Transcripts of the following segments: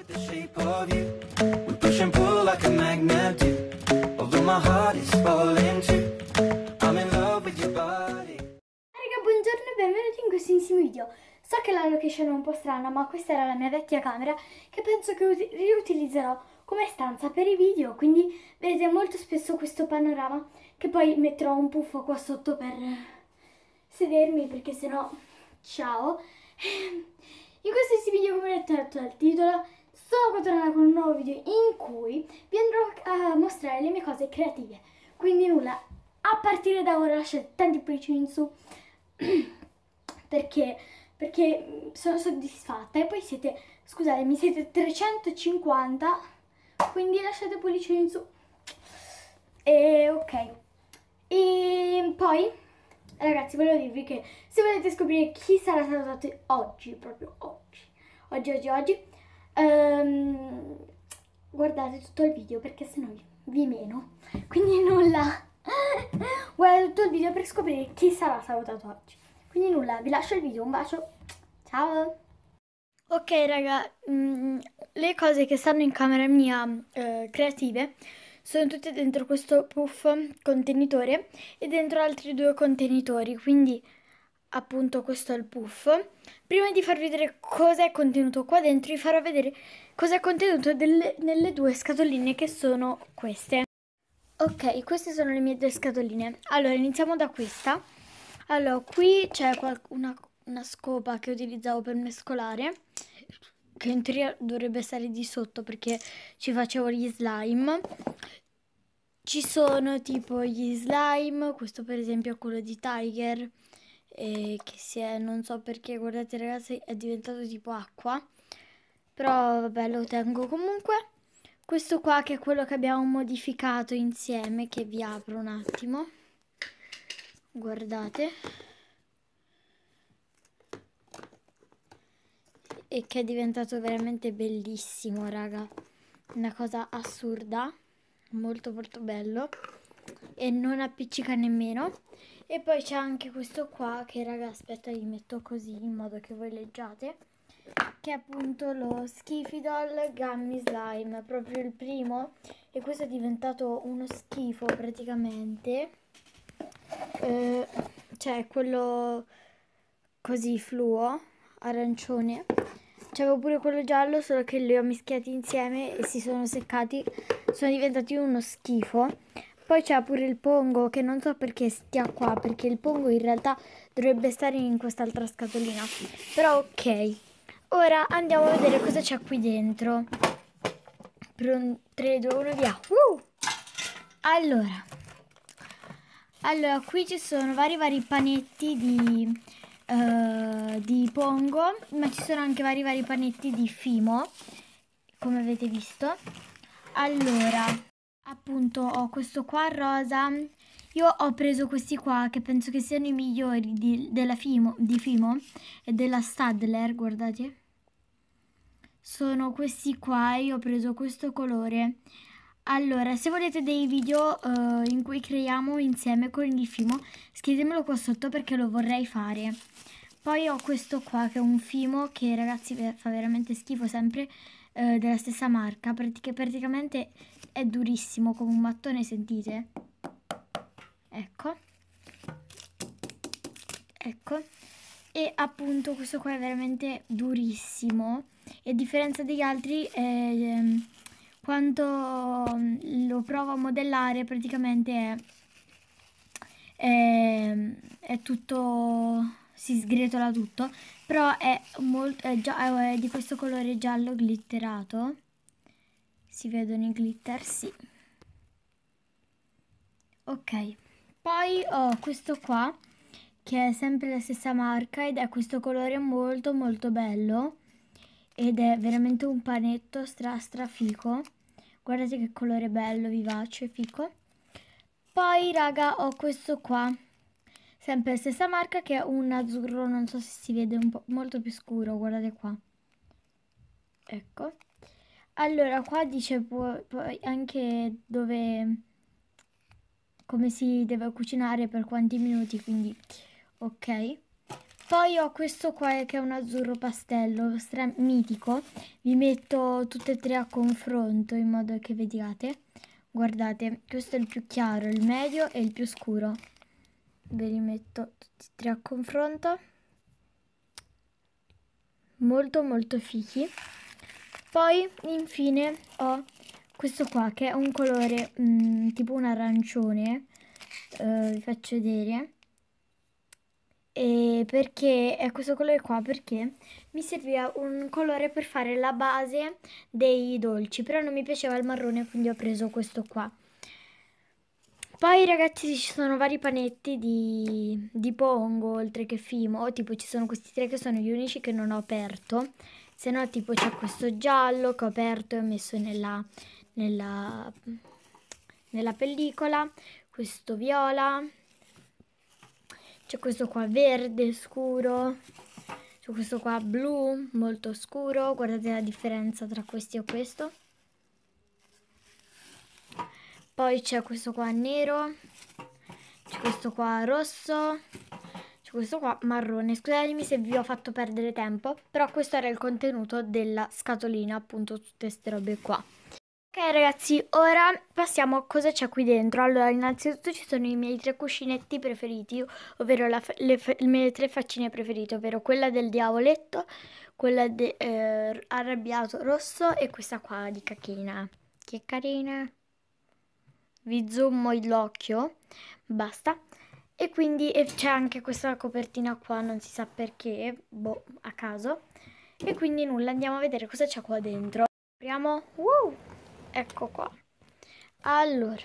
Raga, buongiorno e benvenuti in questissimo video. So che la location è un po' strana, ma questa era la mia vecchia camera che penso che riutilizzerò come stanza per i video, quindi vedete molto spesso questo panorama che poi metterò un puffo qua sotto per sedermi perché sennò ciao. Ehm, in questo video come ho detto dal titolo sono qua tornando con un nuovo video in cui vi andrò a mostrare le mie cose creative. Quindi nulla, a partire da ora lasciate tanti pollici in su perché, perché mm, sono soddisfatta e poi siete, mi siete 350 quindi lasciate pollici in su. E ok. E poi ragazzi volevo dirvi che se volete scoprire chi sarà stato oggi, proprio oggi, oggi, oggi, oggi, um, guardate tutto il video perché sennò vi meno. Quindi nulla, guardate tutto il video per scoprire chi sarà salutato oggi. Quindi nulla, vi lascio il video, un bacio, ciao! Ok raga, mh, mm, le cose che stanno in camera mia eh, creative sono tutte dentro questo puff contenitore e dentro altri due contenitori, quindi appunto questo è il puff. Prima di farvi vedere cosa è contenuto qua dentro, vi farò vedere cosa è contenuto delle, nelle due scatoline che sono queste. Ok, queste sono le mie due scatoline. Allora, iniziamo da questa. Allora, qui c'è una, una scopa che utilizzavo per mescolare, che in teoria dovrebbe stare di sotto perché ci facevo gli slime. Ci sono tipo gli slime, questo per esempio è quello di Tiger, e che si è, non so perché, guardate ragazzi, è diventato tipo acqua. Però vabbè, lo tengo comunque. Questo qua che è quello che abbiamo modificato insieme, che vi apro un attimo. Guardate. E che è diventato veramente bellissimo, raga. Una cosa assurda. Molto molto bello e non appiccica nemmeno e poi c'è anche questo qua che raga aspetta li metto così in modo che voi leggiate che è appunto lo Schifidol Gummy Slime proprio il primo e questo è diventato uno schifo praticamente eh, cioè quello così fluo arancione c'avevo pure quello giallo solo che li ho mischiati insieme e si sono seccati sono diventati uno schifo poi c'è pure il pongo che non so perché stia qua, perché il pongo in realtà dovrebbe stare in quest'altra scatolina. Però ok. Ora andiamo a vedere cosa c'è qui dentro. 3, 2, 1, via. Uh! Allora. Allora, qui ci sono vari vari panetti di, uh, di pongo, ma ci sono anche vari vari panetti di fimo, come avete visto. Allora, Appunto ho questo qua rosa, io ho preso questi qua che penso che siano i migliori di, della Fimo, di Fimo e della Stadler, guardate. Sono questi qua io ho preso questo colore. Allora, se volete dei video uh, in cui creiamo insieme con il Fimo, scrivetemelo qua sotto perché lo vorrei fare. Poi ho questo qua che è un Fimo che ragazzi fa veramente schifo sempre, eh, della stessa marca, praticamente è durissimo come un mattone, sentite? Ecco. Ecco. E appunto questo qua è veramente durissimo. E a differenza degli altri, eh, quando mm, lo provo a modellare praticamente è, è, ehm, è tutto... si sgretola tutto. Però è, molto, è, già, è di questo colore giallo glitterato. Si vedono i glitter? Sì. Ok. Poi ho questo qua, che è sempre la stessa marca ed è questo colore molto molto bello. Ed è veramente un panetto stra stra fico. Guardate che colore bello, vivace, fico. Poi, raga, ho questo qua. Sempre la stessa marca che è un azzurro, non so se si vede, un po' molto più scuro, guardate qua. Ecco. Allora, qua dice anche dove come si deve cucinare per quanti minuti, quindi ok. Poi ho questo qua che è un azzurro pastello, stra- mitico. Vi metto tutte e tre a confronto in modo che vediate. Guardate, questo è il più chiaro, il medio e il più scuro. Ve li metto tutti e tre a confronto. Molto molto fichi. Poi infine ho questo qua che è un colore mh, mm, tipo un arancione, uh, vi faccio vedere. E perché è questo colore qua? Perché mi serviva un colore per fare la base dei dolci, però non mi piaceva il marrone quindi ho preso questo qua. Poi ragazzi ci sono vari panetti di, di Pongo oltre che Fimo, tipo ci sono questi tre che sono gli unici che non ho aperto se no tipo c'è questo giallo coperto e ho messo nella, nella, nella pellicola, questo viola, c'è questo qua verde scuro, c'è questo qua blu molto scuro, guardate la differenza tra questi e questo. Poi c'è questo qua nero, c'è questo qua rosso, c'è cioè, questo qua marrone. Scusatemi se vi ho fatto perdere tempo, però questo era il contenuto della scatolina, appunto tutte queste robe qua. Ok ragazzi, ora passiamo a cosa c'è qui dentro. Allora, innanzitutto ci sono i miei tre cuscinetti preferiti, ovvero le, le, mie tre faccine preferite, ovvero quella del diavoletto, quella de, eh, arrabbiato rosso e questa qua di cacchina. Che carina! Vi zoomo l'occhio, basta. E quindi c'è anche questa copertina qua, non si sa perché, boh, a caso. E quindi nulla, andiamo a vedere cosa c'è qua dentro. Apriamo, wow, ecco qua. Allora,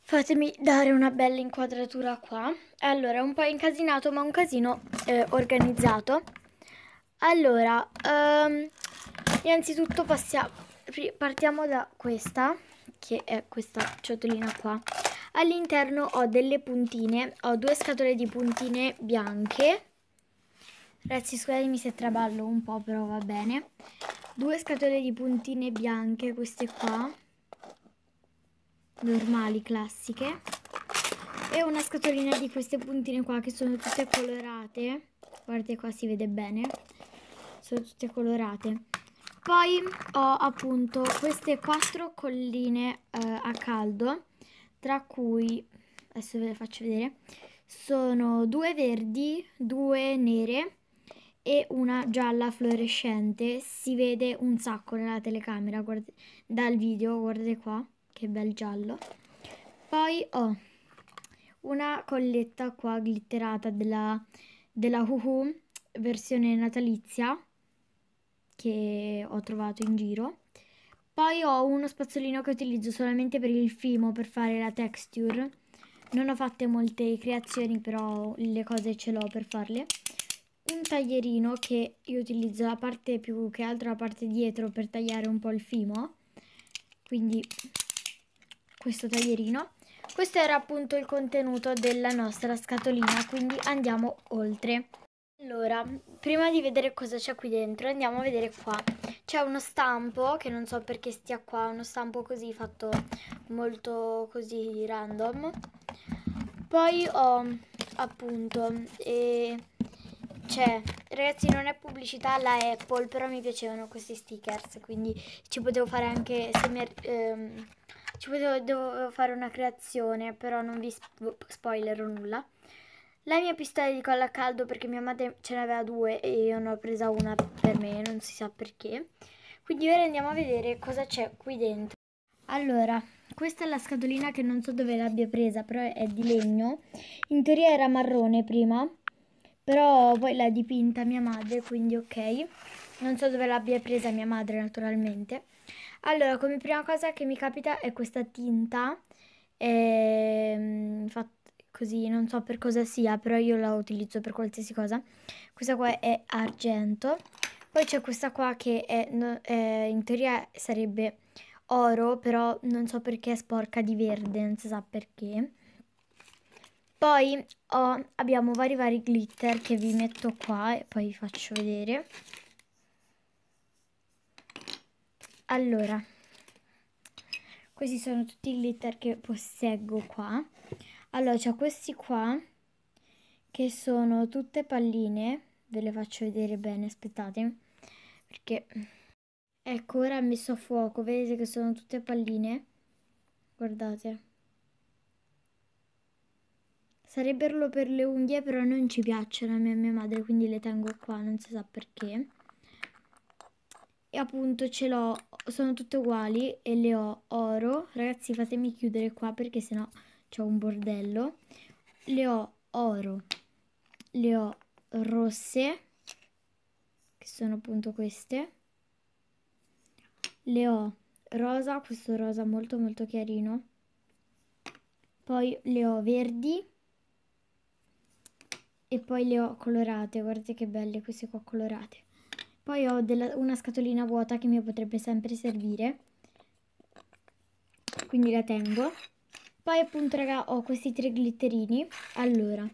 fatemi dare una bella inquadratura qua. Allora, è un po' incasinato, ma un casino eh, organizzato. Allora, um, innanzitutto passiamo, partiamo da questa, che è questa ciotolina qua All'interno ho delle puntine, ho due scatole di puntine bianche. Ragazzi, scusatemi se traballo un po', però va bene. Due scatole di puntine bianche, queste qua. Normali, classiche. E una scatolina di queste puntine qua che sono tutte colorate. Guardate qua, si vede bene. Sono tutte colorate. Poi ho appunto queste quattro colline eh, a caldo tra cui, adesso ve le faccio vedere, sono due verdi, due nere e una gialla fluorescente. Si vede un sacco nella telecamera, guarda, dal video, guardate qua, che bel giallo. Poi ho una colletta qua glitterata della, della Huhu, versione natalizia, che ho trovato in giro. Poi ho uno spazzolino che utilizzo solamente per il fimo, per fare la texture. Non ho fatte molte creazioni, però le cose ce l'ho per farle. Un taglierino che io utilizzo la parte più che altro la parte dietro per tagliare un po' il fimo. Quindi questo taglierino. Questo era appunto il contenuto della nostra scatolina, quindi andiamo oltre. Allora, prima di vedere cosa c'è qui dentro, andiamo a vedere qua. C'è uno stampo, che non so perché stia qua, uno stampo così fatto molto così random. Poi ho appunto, e c'è, ragazzi non è pubblicità la Apple, però mi piacevano questi stickers, quindi ci potevo fare anche, se mi, ehm, ci potevo fare una creazione, però non vi spo spoilerò nulla. La mia pistola di colla a caldo perché mia madre ce n'aveva due e io ne ho presa una per me, non si sa perché. Quindi ora andiamo a vedere cosa c'è qui dentro. Allora, questa è la scatolina che non so dove l'abbia presa, però è di legno. In teoria era marrone prima, però poi l'ha dipinta mia madre, quindi ok. Non so dove l'abbia presa mia madre naturalmente. Allora, come prima cosa che mi capita è questa tinta ehm, fatta così, non so per cosa sia, però io la utilizzo per qualsiasi cosa. Questa qua è argento. Poi c'è questa qua che è, eh, in teoria sarebbe oro, però non so perché è sporca di verde, non si sa perché. Poi ho, abbiamo vari vari glitter che vi metto qua e poi vi faccio vedere. Allora, questi sono tutti i glitter che posseggo qua. Allora, c'ho questi qua che sono tutte palline. Ve le faccio vedere bene, aspettate. Perché... Ecco, ora ho messo a fuoco. Vedete che sono tutte palline? Guardate. Sarebbero per le unghie, però non ci piacciono a me e a mia madre, quindi le tengo qua, non si sa perché. E appunto ce l'ho, sono tutte uguali e le ho oro. Ragazzi, fatemi chiudere qua perché sennò c'è un bordello, le ho oro, le ho rosse, che sono appunto queste, le ho rosa, questo rosa molto molto chiarino, poi le ho verdi e poi le ho colorate, guardate che belle queste qua colorate. Poi ho della, una scatolina vuota che mi potrebbe sempre servire, quindi la tengo. Poi appunto raga ho questi tre glitterini. Allora,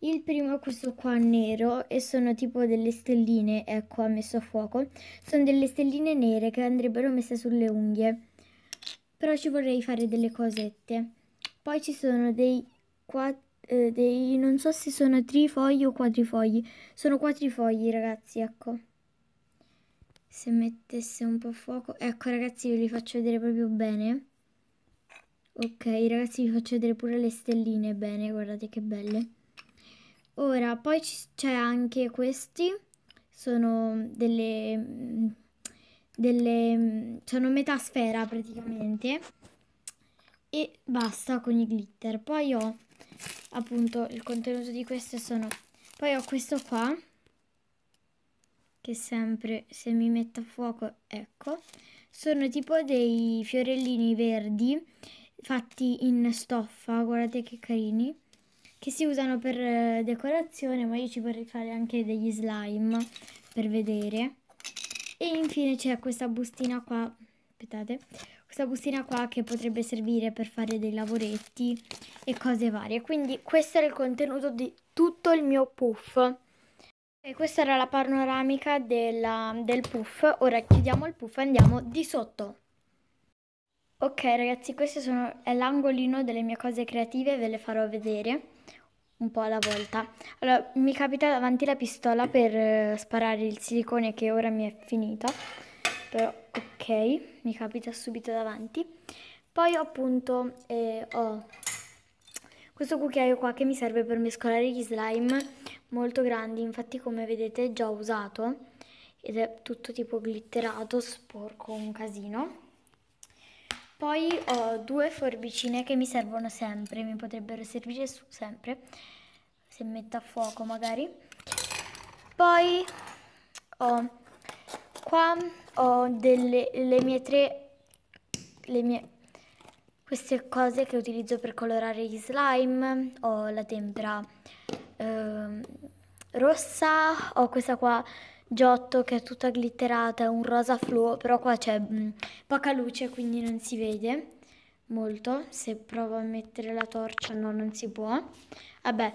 il primo è questo qua nero e sono tipo delle stelline, ecco ha messo a fuoco. Sono delle stelline nere che andrebbero messe sulle unghie. Però ci vorrei fare delle cosette. Poi ci sono dei, eh, dei non so se sono trifogli o quadrifogli. Sono quadrifogli ragazzi, ecco se mettesse un po' fuoco ecco ragazzi ve li faccio vedere proprio bene Ok ragazzi vi faccio vedere pure le stelline bene, guardate che belle. Ora poi c'è anche questi, sono delle, mm, delle, mm, sono metà sfera praticamente e basta con i glitter. Poi ho appunto il contenuto di queste sono, poi ho questo qua che sempre se mi metto a fuoco ecco sono tipo dei fiorellini verdi fatti in stoffa, guardate che carini, che si usano per eh, decorazione, ma io ci vorrei fare anche degli slime per vedere. E infine c'è questa bustina qua, aspettate, questa bustina qua che potrebbe servire per fare dei lavoretti e cose varie. Quindi questo era il contenuto di tutto il mio puff. E questa era la panoramica della, del puff, ora chiudiamo il puff e andiamo di sotto. Ok ragazzi, questo sono, è l'angolino delle mie cose creative, ve le farò vedere un po' alla volta. Allora, mi capita davanti la pistola per eh, sparare il silicone che ora mi è finita, però ok, mi capita subito davanti. Poi appunto eh, ho questo cucchiaio qua che mi serve per mescolare gli slime molto grandi, infatti come vedete è già usato ed è tutto tipo glitterato, sporco, un casino. Poi ho due forbicine che mi servono sempre, mi potrebbero servire sempre, se metto a fuoco magari. Poi ho qua ho delle, le mie tre, le mie, queste cose che utilizzo per colorare gli slime, ho la tempera eh, rossa, ho questa qua Giotto che è tutta glitterata, è un rosa fluo, però qua c'è mh, mm, poca luce quindi non si vede molto, se provo a mettere la torcia no non si può, vabbè,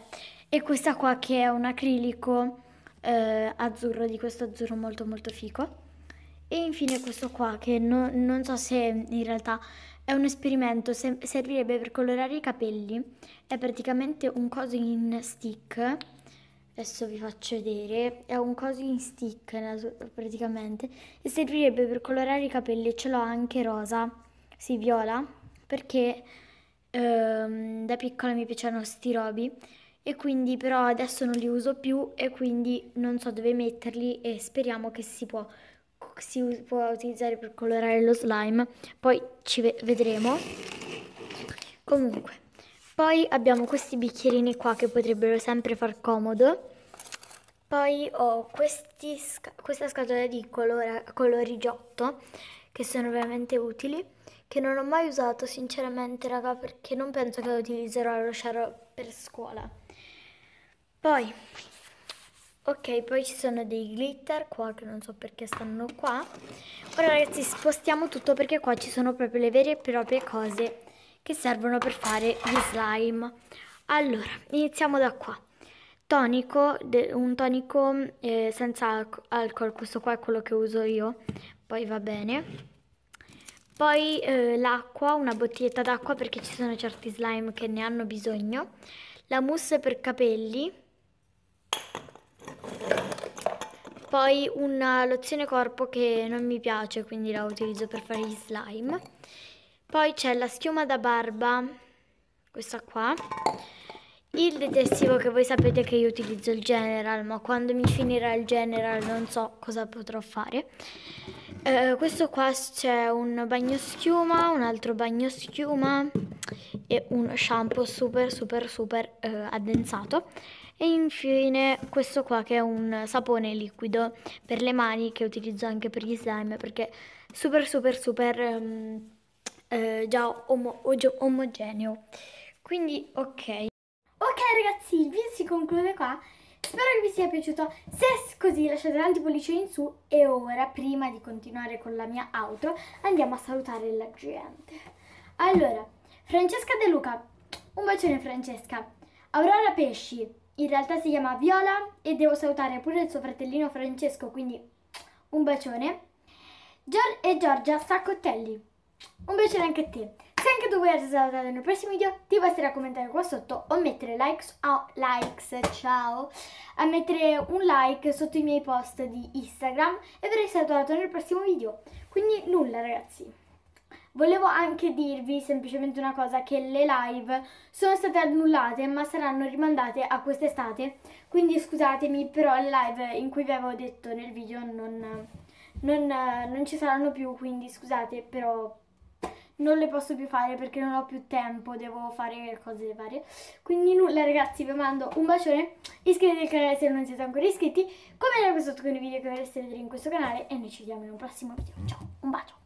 e questa qua che è un acrilico eh, azzurro, di questo azzurro molto molto fico, e infine questo qua che no, non so se in realtà è un esperimento, servirebbe per colorare i capelli. È praticamente un coso in stick adesso vi faccio vedere, è un coso in stick praticamente e servirebbe per colorare i capelli, ce l'ho anche rosa, sì viola, perché ehm, da piccola mi piacevano sti robi e quindi però adesso non li uso più e quindi non so dove metterli e speriamo che si può, si può utilizzare per colorare lo slime, poi ci vedremo. Comunque, poi abbiamo questi bicchierini qua che potrebbero sempre far comodo. Poi ho questi, questa scatola di colori giotto, che sono veramente utili, che non ho mai usato sinceramente raga perché non penso che la utilizzerò allo share per scuola. Poi, ok, poi ci sono dei glitter qua che non so perché stanno qua. Ora ragazzi spostiamo tutto perché qua ci sono proprio le vere e proprie cose che servono per fare gli slime. Allora, iniziamo da qua. Tonico, un tonico eh, senza alcol, questo qua è quello che uso io, poi va bene. Poi eh, l'acqua, una bottiglietta d'acqua perché ci sono certi slime che ne hanno bisogno. La mousse per capelli. Poi una lozione corpo che non mi piace, quindi la utilizzo per fare gli slime poi c'è la schiuma da barba, questa qua. Il detersivo che voi sapete che io utilizzo il General, ma quando mi finirà il General non so cosa potrò fare. Eh, questo qua c'è un bagno schiuma, un altro bagno schiuma e uno shampoo super super super eh, addensato. E infine questo qua che è un sapone liquido per le mani che utilizzo anche per gli slime perché super super super... Um, eh, già omo omogeneo. Quindi ok. Ok ragazzi, il video si conclude qua. Spero che vi sia piaciuto, se è così lasciate tanti pollici in su e ora, prima di continuare con la mia auto, andiamo a salutare la gente. Allora, Francesca De Luca, un bacione Francesca. Aurora Pesci, in realtà si chiama Viola e devo salutare pure il suo fratellino Francesco, quindi un bacione. Gior e Giorgia Saccottelli, un piacere anche a te. Se anche tu vuoi essere salutato nel prossimo video, ti basterà commentare qua sotto o mettere likes, oh, likes, ciao, a mettere un like sotto i miei post di Instagram e verrai salutato nel prossimo video. Quindi nulla ragazzi. Volevo anche dirvi semplicemente una cosa, che le live sono state annullate ma saranno rimandate a quest'estate, quindi scusatemi, però le live in cui vi avevo detto nel video non, non, non ci saranno più, quindi scusate, però non le posso più fare perché non ho più tempo, devo fare cose da fare. Quindi nulla ragazzi, vi mando un bacione, iscrivetevi al canale se non siete ancora iscritti, commentate sotto con i video che vorreste vedere in questo canale e noi ci vediamo in un prossimo video. Ciao, un bacio!